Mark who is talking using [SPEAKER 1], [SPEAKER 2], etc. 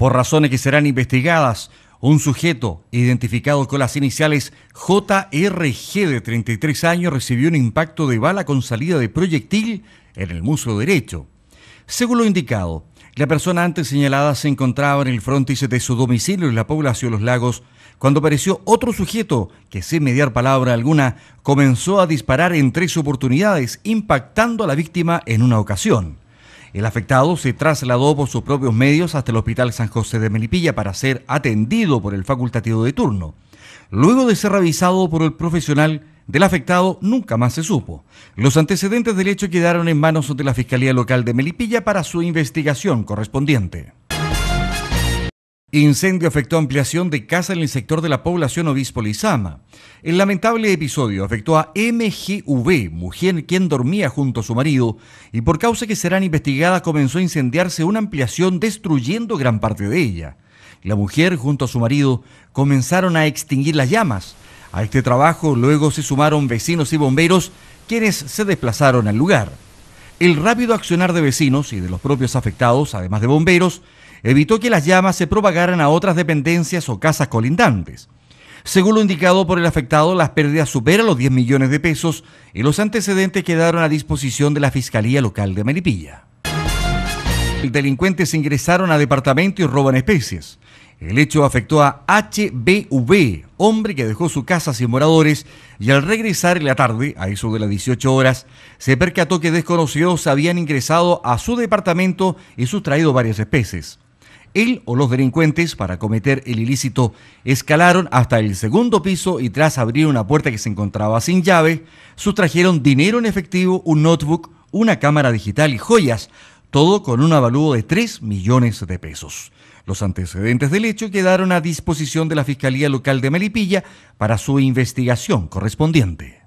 [SPEAKER 1] por razones que serán investigadas, un sujeto identificado con las iniciales JRG de 33 años recibió un impacto de bala con salida de proyectil en el muslo derecho. Según lo indicado, la persona antes señalada se encontraba en el frontis de su domicilio en la población Los Lagos cuando apareció otro sujeto que, sin mediar palabra alguna, comenzó a disparar en tres oportunidades, impactando a la víctima en una ocasión. El afectado se trasladó por sus propios medios hasta el Hospital San José de Melipilla para ser atendido por el facultativo de turno. Luego de ser revisado por el profesional del afectado, nunca más se supo. Los antecedentes del hecho quedaron en manos de la Fiscalía Local de Melipilla para su investigación correspondiente. Incendio afectó ampliación de casa en el sector de la población Obispo Lizama. El lamentable episodio afectó a MGV, mujer quien dormía junto a su marido, y por causa que serán investigadas comenzó a incendiarse una ampliación destruyendo gran parte de ella. La mujer junto a su marido comenzaron a extinguir las llamas. A este trabajo luego se sumaron vecinos y bomberos quienes se desplazaron al lugar. El rápido accionar de vecinos y de los propios afectados, además de bomberos, evitó que las llamas se propagaran a otras dependencias o casas colindantes. Según lo indicado por el afectado, las pérdidas superan los 10 millones de pesos y los antecedentes quedaron a disposición de la Fiscalía Local de Melipilla. Delincuentes ingresaron a departamento y roban especies. El hecho afectó a HBV, hombre que dejó su casa sin moradores y al regresar en la tarde, a eso de las 18 horas, se percató que desconocidos habían ingresado a su departamento y sustraído varias especies. Él o los delincuentes, para cometer el ilícito, escalaron hasta el segundo piso y tras abrir una puerta que se encontraba sin llave, sustrajeron dinero en efectivo, un notebook, una cámara digital y joyas, todo con un avalúo de 3 millones de pesos. Los antecedentes del hecho quedaron a disposición de la Fiscalía Local de Melipilla para su investigación correspondiente.